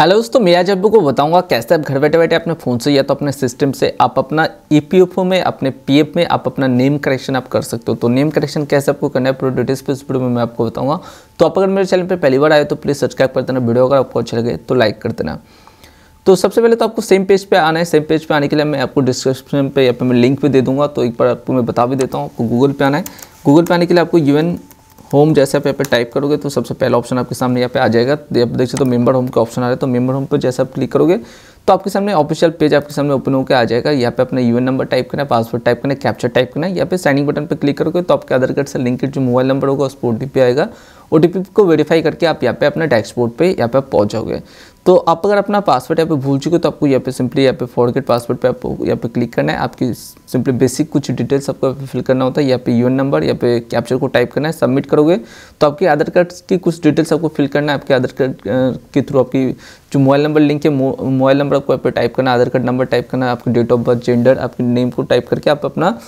hello दोस्तों मैं आज आपको बताऊंगा कैसे आप घर बैठे बैठे अपने फ़ोन से या तो अपने सिस्टम से आप अपना ई e में अपने पी में आप अपना नेम करेक्शन आप कर सकते हो तो नेम करेक्शन कैसे आपको करना है पूरे डिटेल्स पर इस वीडियो में मैं आपको बताऊंगा तो आप अगर मेरे चैनल पर पहली बार आए तो प्लीज़ सब्सक्राइब कर देना वीडियो अगर आपको अच्छा लगे तो लाइक कर देना तो सबसे पहले तो आपको सेम पेज पे आना है सेम पेज पे आने के लिए मैं आपको डिस्क्रिप्शन पर या फिर मैं लिंक भी दे दूंगा तो एक बार आपको मैं बता भी देता हूँ आपको गूगल पे आना है गूगल पे आने के लिए आपको यू एन होम जैसे आप यहाँ पे टाइप करोगे तो सबसे पहला ऑप्शन आपके सामने यहाँ पे आ जाएगा आप देख सकते हो मेंबर होम का ऑप्शन आ रहा है तो मेंबर होम पर जैसे आप क्लिक करोगे तो आपके सामने ऑफिशियल पेज आपके सामने ओपन होकर आ जाएगा यहाँ पे अपना यूएन नंबर टाइप करना है पासवर्ड टाइप करना कैप्चर टाइप करना है यहाँ पे साइनिंग बटन पर क्लिक करोगे तो आपके आधार कार्ड से लिंक जो मोबाइल नंबर होगा उस पर ओ आएगा ओ को वेरीफाई करके आप यहाँ पे अपना डैशबोर्ड पे यहाँ पे पहुँच जाओगे तो आप अगर अपना पासवर्ड यहाँ पे भूल चुके हो तो आपको यहाँ पे सिंपली यहाँ पे फॉरगेट पासवर्ड पे आपको यहाँ पे क्लिक करना है आपकी सिंपली बेसिक कुछ डिटेल्स आपको यहाँ पे फिल करना होता है यहाँ पे यूएन नंबर यहाँ पे कैप्चर को टाइप करना है सबमिट करोगे तो आपके आधार कार्ड की कुछ डिटेल्स आपको फिल करना है आपके आधार कार्ड के थ्रू आपकी जो मोबाइल नंबर लिंक है मोबाइल नंबर आपको यहाँ पर टाइप करना आधार कार्ड नंबर टाइप करना आपकी डेट ऑफ बर्थ जेंडर आपके नेम को टाइप करके आप अपना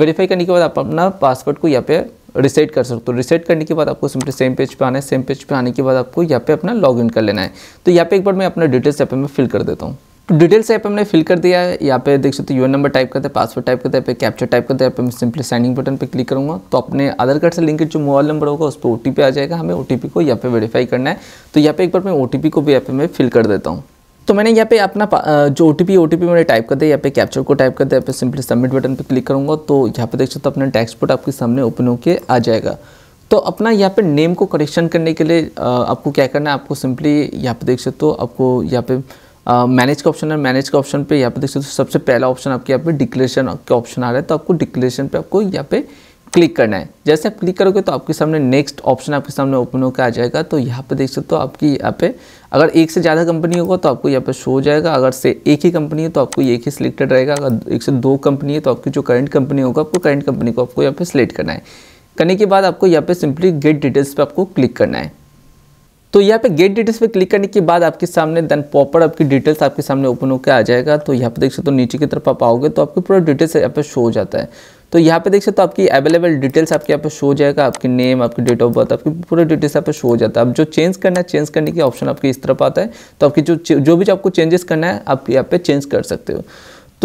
वेरीफाई करने के बाद आप अपना पासवर्ड को यहाँ पे रिसेट कर सकते हो रिसेट करने के बाद आपको सिंपली सेम पेज पे आना है सेम पेज पे आने के बाद आपको यहाँ पे अपना लॉगिन कर लेना है तो यहाँ पे एक बार मैं अपना डिटेल्स यहाँ पे मैं फिल कर देता हूँ तो डिटेल्स ऐप हमने फिल कर दिया है यहाँ पे देख सकते हो यू नंबर टाइप करते हैं पासवर्ड टाइप करते हैं कैप्चर टाइप करते हैं पे मैं सिंपली साइनिंग बटन पे क्लिक करूँगा तो अपने आधार कार्ड से लिंकेड जो मोबाइल नंबर होगा उस पर ओ आ जाएगा हमें ओ को यहाँ पे वेरीफाई करना है तो यहाँ पे एक बार मैं ओ को भी यहाँ पे मैं फिल कर देता हूँ तो मैंने यहाँ पे अपना जो O T P O T P मैंने टाइप कर दिया यहाँ पे कैप्चर को टाइप कर दिया यहाँ पे सिंपली सबमिट बटन पे क्लिक करूँगा तो यहाँ पे देख सकते हो अपना टैक्सपोर्ट आपके सामने ओपन होके आ जाएगा तो अपना यहाँ पे नेम को करेक्शन करने के लिए आपको क्या करना है आपको सिंपली यहाँ पे देख सकते हो आपको यहाँ पे मैनेज का ऑप्शन है मैनेज का ऑप्शन पे यहाँ पे देख सकते हो सबसे पहला ऑप्शन आपके यहाँ पे डिक्लेरेशन का ऑप्शन आ रहा है तो आपको डिक्लेरेशन पे आपको यहाँ पे क्लिक करना है जैसे आप क्लिक करोगे तो आपके सामने नेक्स्ट ऑप्शन आपके सामने ओपन होकर आ जाएगा तो यहाँ पे देख सकते हो आपकी यहाँ पे अगर एक से ज़्यादा कंपनी होगा तो आपको यहाँ पर शो हो जाएगा अगर से एक ही कंपनी है तो आपको एक ही सिलेक्टेड रहेगा अगर एक से दो कंपनी है तो आपकी जो करंट कंपनी होगा आपको करंट कंपनी को आपको यहाँ पर सिलेक्ट करना है करने के बाद आपको यहाँ पर सिंपली गेट डिटेल्स पर आपको क्लिक करना है तो यहाँ पे गेट डिटेल्स पे क्लिक करने के बाद आपके सामने देन प्रॉपर आपकी डिटेल्स आपके सामने ओपन होकर आ जाएगा तो यहाँ पे देख सकते हो नीचे की तरफ आप आओगे तो आपके पूरा डिटेल्स यहाँ पे शो हो जाता है तो यहाँ पे देख सकते हो आपकी अवेलेबल डिटेल्स आपके यहाँ पे शो हो जाएगा आपकी नेम आपकी डेट ऑफ बर्थ आपकी पूरा डिटेल्स यहाँ पे शो हो जाता है अब जो चेंज करना है चेंज करने की ऑप्शन आपके इस तरफ आता है तो आपकी जो जो भी आपको चेंजेस करना है आप यहाँ पे चेंज कर सकते हो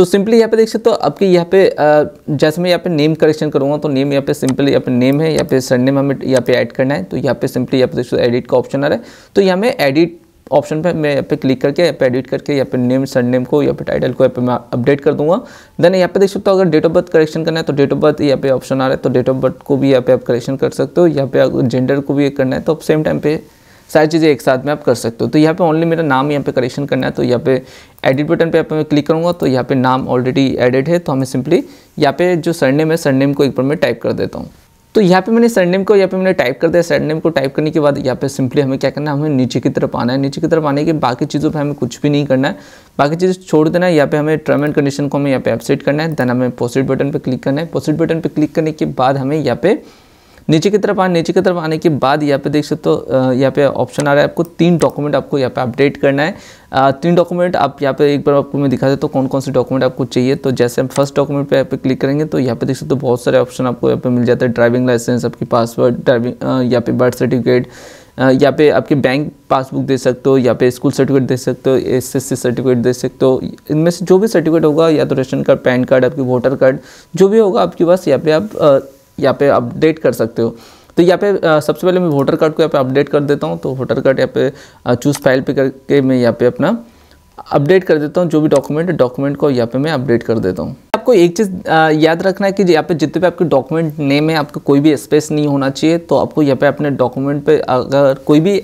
तो सिंपली यहाँ पे देख सकते हो आपके यहाँ पे जैसे मैं यहाँ पे नेम करेक्शन करूँगा तो नेम यहाँ पे सिंपली यहाँ पे नेम है यहाँ पे सरनेम हमें यहाँ पे ऐड करना है तो यहाँ पे सिंपली यहाँ पे देख सकते हो एडिट का ऑप्शन आ रहा है तो यहाँ मैं एडिट ऑप्शन पे मैं यहाँ पे क्लिक करके यहाँ पे एडिट करके यहाँ पे नेम सर नेम को यहाँ पे टाइटल को यहाँ पे मैं अपडेट कर दूंगा देन यहाँ पे देख सकते हो अगर डेट ऑफ बर्थ करेक्शन करना है तो डेट ऑफ बर्थ यहाँ पे ऑप्शन आ रहा है तो डेट ऑफ बर्थ को भी यहाँ पे आप करेक्शन कर सकते हो यहाँ पे जेंडर को भी करना है तो आप सेम टाइम पे सारी चीज़ें एक साथ में आप कर सकते हो तो यहाँ पे ओनली मेरा नाम यहाँ पे करेक्शन करना है तो यहाँ पे एडिट बटन पे आप मैं क्लिक करूँगा तो यहाँ पे नाम ऑलरेडी एडिट है तो हमें सिंपली यहाँ पे जो सरनेम है सरनेम को एक बार मैं टाइप कर देता हूँ तो यहाँ पे मैंने सरनेम को यहाँ पे मैंने टाइप कर दिया सरनेम को टाइप करने के बाद यहाँ पे सिंपली हमें क्या करना है हमें नीचे की तरफ आना है नीचे की तरफ आने के बाकी चीज़ों पे हमें कुछ भी नहीं करना है बाकी चीज़ छोड़ देना है यहाँ पे हमें टर्म एंड कंडीशन को हमें यहाँ पे अपसेट करना है देन हमें पोस्टेड बटन पर क्लिक करना है पोस्टेड बटन पर क्लिक करने के बाद हमें यहाँ पे नीचे की तरफ आए नीचे की तरफ आने के बाद यहाँ पे देख सकते हो यहाँ पे ऑप्शन आ रहा है आपको तीन डॉक्यूमेंट आपको यहाँ पे अपडेट करना है तीन डॉक्यूमेंट आप यहाँ पे एक बार आपको मैं दिखा देता तो कौन कौन से डॉक्यूमेंट आपको चाहिए तो जैसे हम फर्स्ट डॉक्यूमेंट पे यहाँ पे क्लिक करेंगे तो यहाँ पे देख सकते हो तो बहुत सारे ऑप्शन आपको यहाँ पे मिल जाता है ड्राइविंग लाइसेंस आपकी पासवर्ड ड्राइविंग यहाँ पे बर्थ सर्टिफिकेट यहाँ पे आपके बैंक पासबुक दे सकते हो या पे स्कूल सर्टिफिकेट दे सकते हो एसएससी सर्टिफिकेट दे सकते हो इनमें से जो भी सर्टिफिकेट होगा या तो रेशन कार्ड पैन कार्ड आपकी वोटर कार्ड जो भी होगा आपके पास यहाँ पे आप यहाँ पे अपडेट कर सकते हो तो यहाँ पे सबसे पहले मैं वोटर कार्ड को यहाँ पे अपडेट कर देता हूँ तो वोटर कार्ड यहाँ पे चूज़ फाइल पे करके मैं यहाँ पे अपना अपडेट कर देता हूँ जो भी डॉक्यूमेंट है डॉक्यूमेंट को यहाँ पे मैं अपडेट कर देता हूँ आपको एक चीज़ याद रखना है कि यहाँ पे जितने भी आपके डॉक्यूमेंट नेम है आपका कोई भी स्पेस नहीं होना चाहिए तो आपको यहाँ पे अपने डॉक्यूमेंट पे अगर कोई भी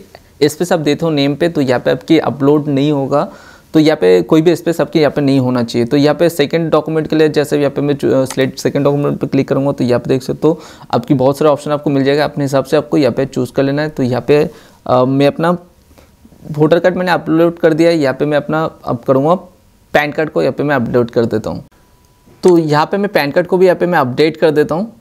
स्पेस आप देते हो नेम पे तो यहाँ पे आपकी अपलोड नहीं होगा तो यहाँ पे कोई भी स्पेस आपके यहाँ पे नहीं होना चाहिए तो यहाँ पे सेकंड डॉक्यूमेंट के लिए जैसे यहाँ पे मैं सिलेक्ट सेकंड डॉक्यूमेंट पे क्लिक करूँगा तो यहाँ पे देख सकते हो आपकी बहुत सारे ऑप्शन आपको मिल जाएगा अपने हिसाब से आपको यहाँ पे चूज़ कर लेना है तो यहाँ पे आ, मैं अपना वोटर कार्ड मैंने अपलोड कर दिया है यहाँ पर मैं अपना अब करूँगा पैन कार्ड को यहाँ पर मैं अपडेट कर देता हूँ तो यहाँ पर मैं पैन कार्ड को भी यहाँ पर मैं अपडेट कर देता हूँ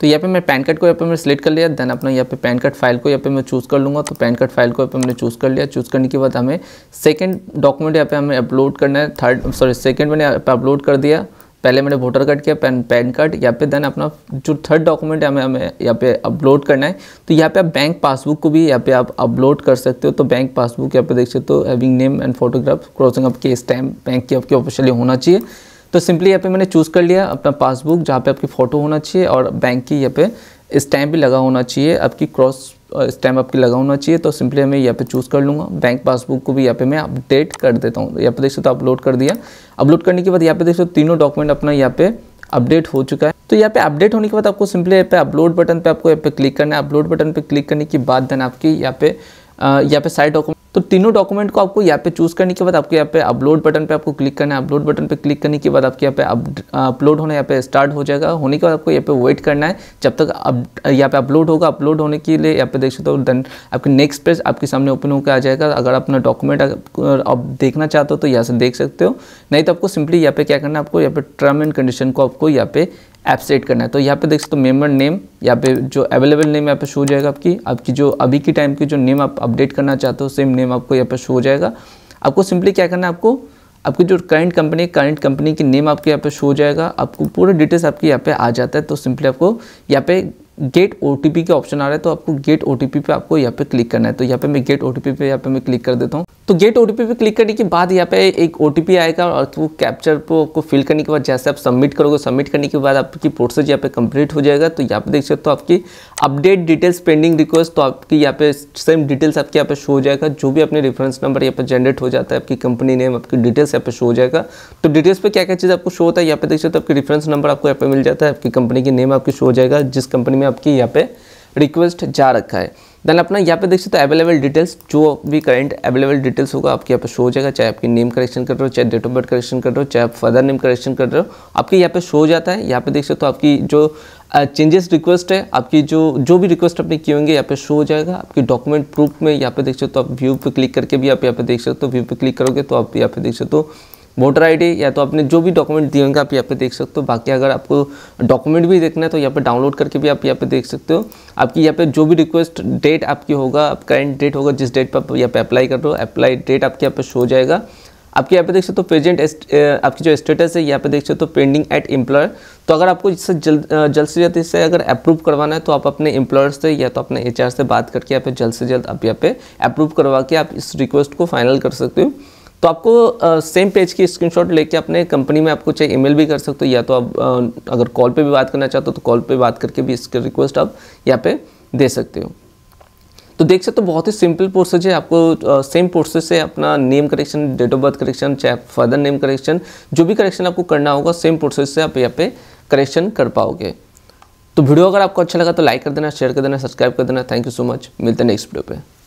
तो यहाँ पे मैं पैन कार्ड को यहाँ पे मैं सिलेक्ट कर लिया देन अपना यहाँ पे पैन कार्ड फाइल को यहाँ पे मैं चूज़ कर लूँगा तो पैन कार्ड फाइल को यहाँ पे मैंने चूज़ कर लिया चूज़ करने के बाद हमें सेकंड डॉक्यूमेंट यहाँ पे हमें अपलोड करना है थर्ड सॉरी सेकंड मैंने यहाँ पे अपलोड कर दिया पहले मैंने वोटर कार्ड किया पैन पैन कार्ड यहाँ पे देन अपना जो थर्ड डॉक्यूमेंट हमें हमें यहाँ पे अपलोड करना है तो यहाँ पे आप बैंक पासबुक को भी यहाँ पे आप अपलोड कर सकते हो तो बैंक पासबुक यहाँ पे देख सकते हो having name and photograph crossing के स्टैम्प बैंक की आपके ऑफिशियली होना चाहिए तो सिंपली यहाँ पे मैंने चूज़ कर लिया अपना पासबुक जहाँ पे आपकी फ़ोटो होना चाहिए और बैंक की यहाँ पे स्टैम्प भी लगा होना चाहिए आपकी क्रॉस स्टैम्प आपकी लगा होना चाहिए तो सिंपली मैं यहाँ पे चूज़ कर लूँगा बैंक पासबुक को भी यहाँ पे मैं अपडेट कर देता हूँ यहाँ पे देख सकते हो अपलोड कर दिया अपलोड करने के बाद यहाँ पे देख सकते हो तीनों डॉक्यूमेंट अपना यहाँ पे अपडेट हो चुका है तो यहाँ पे अपडेट होने के बाद आपको सिंपली यहाँ पे अपलोड बटन पे आपको यहाँ पे क्लिक करना है अपलोड बटन पे क्लिक करने के बाद देन आपकी यहाँ पे यहाँ पे सारे डॉक्यूमेंट तो तीनों डॉक्यूमेंट को आपको यहाँ पे चूज़ करने के बाद आपको यहाँ पे अपलोड बटन पे आपको क्लिक करना है अपलोड बटन पे क्लिक करने के बाद आपके यहाँ पे अपलोड होना यहाँ पे स्टार्ट हो जाएगा होने के बाद आपको यहाँ पे वेट करना है जब तक अब यहाँ पे अपलोड होगा अपलोड होने के लिए यहाँ पे देख सकते हो देन आपके नेक्स्ट पेज आपके सामने ओपन होकर आ जाएगा अगर अपना डॉक्यूमेंट आप देखना चाहते हो तो यहाँ से देख सकते हो नहीं तो आपको सिंपली यहाँ पे क्या करना है आपको यहाँ पे टर्म एंड कंडीशन को आपको यहाँ पे एब्सट्रेट करना है तो यहाँ पे देख सकते हो मेम्बर नेम यहाँ पे जो अवेलेबल नेम यहाँ पे शो हो जाएगा आपकी आपकी जो अभी की टाइम की जो नेम आप अपडेट करना चाहते हो सेम नेम आपको यहाँ पे शो हो जाएगा आपको सिंपली क्या करना है आपको आपकी जो करंट कंपनी करंट कंपनी की नेम आपके यहाँ पे शो हो जाएगा आपको पूरा डिटेल्स आपके यहाँ पे आ जाता है तो सिंपली आपको यहाँ पे गेट ओ का ऑप्शन आ रहे हैं तो आपको गेट ओ पे आपको यहाँ पे क्लिक करना है तो यहाँ पे मैं गेट ओ पे यहाँ पे मैं क्लिक कर देता हूँ तो गेट ओ पे क्लिक करने के बाद यहाँ पे एक ओ आएगा और वो कैप्चर को आपको फिल करने के बाद जैसे आप सबमिट करोगे सबमिट करने के बाद आपकी प्रोसेस यहाँ पे कंप्लीट हो जाएगा तो यहाँ पे देख सकते हो तो आपकी अपडेट डिटेल्स पेंडिंग रिक्वेस्ट तो आपकी यहाँ पे सेम डिटेल्स आपके यहाँ पे शो हो जाएगा जो भी अपने रेफरेंस नंबर यहाँ पर जनरेट हो जाता है आपकी कंपनी नेम आपकी डिटेल्स यहाँ पे शो हो जाएगा तो डिटेल्स पर क्या क्या चीज़ आपको शो होता है यहाँ पे देख सकते हो आपके रेफरेंस नंबर आपको यहाँ पे मिल जाता है आपकी कंपनी की नेम आपकी शो हो जाएगा जिस कंपनी में आपकी यहाँ पे रिक्वेस्ट जा रखा है देन अपना यहाँ पे देख सकते हो अवेलेबल डिटेल्स जो भी करेंट अवेलेबल डिटेल्स होगा आपके यहाँ पे शो हो जाएगा चाहे आपकी नेम करेक्शन कर रहे हो चाहे डेट ऑफ बर्थ करेक्शन कर रहे हो चाहे आप फर्दर नेम करेक्शन कर रहे हो आपके यहाँ पे शो हो जाता है यहाँ पे देख सकते हो आपकी जो चेंजेस uh, रिक्वेस्ट है आपकी जो जो भी रिक्वेस्ट आपने किए होंगे यहाँ पे शो हो जाएगा आपके डॉक्यूमेंट प्रूफ में यहाँ पे देख सकते हो आप व्यू पे क्लिक करके भी आप यहाँ पे देख सकते हो व्यू पे क्लिक करोगे तो आप यहाँ पे देख सकते हो वोटर आईडी या तो आपने जो भी डॉक्यूमेंट दिए होंगे आप यहाँ पे देख सकते हो बाकी अगर आपको डॉक्यूमेंट भी देखना है तो यहाँ पे डाउनलोड करके भी आप यहाँ पे देख सकते हो आपकी यहाँ पे जो भी रिक्वेस्ट डेट आपकी होगा आप करेंट डेट होगा जिस डेट पर आप यहाँ पे अप्लाई कर रहे हो अप्लाई डेट आपके यहाँ पे शो जाएगा आपके यहाँ पे देख सकते हो प्रेजेंट आपकी जो स्टेटस है यहाँ पे देख सकते हो पेंडिंग एट एम्प्लॉयर तो अगर आपको इससे जल्द जल्द से जल्द इससे अगर अप्रूव करवाना है तो आप अपने एम्प्लॉयर से या तो अपने एच से बात करके यहाँ पे जल्द से जल्द आप यहाँ पे अप्रूव करवा के आप इस रिक्वेस्ट को फाइनल कर सकते हो तो आपको सेम पेज की स्क्रीनशॉट लेके अपने कंपनी में आपको चाहे ईमेल भी कर सकते हो या तो आप अगर कॉल पे भी बात करना चाहते हो तो कॉल पे बात करके भी इसके रिक्वेस्ट आप यहाँ पे दे सकते हो तो देख सकते हो बहुत ही सिंपल प्रोसेस है आपको सेम प्रोसेस से अपना name correction date of birth correction चाहे फादर नेम करेक्शन जो भी करेक्शन आपको करना होगा सेम प्रोसेस से आप यहाँ पे करेक्शन कर पाओगे तो वीडियो अगर आपको अच्छा लगा तो लाइक कर देना शेयर कर देना सब्सक्राइब कर देना थैंक यू सो मच मिलते हैं नेक्स्ट वीडियो पर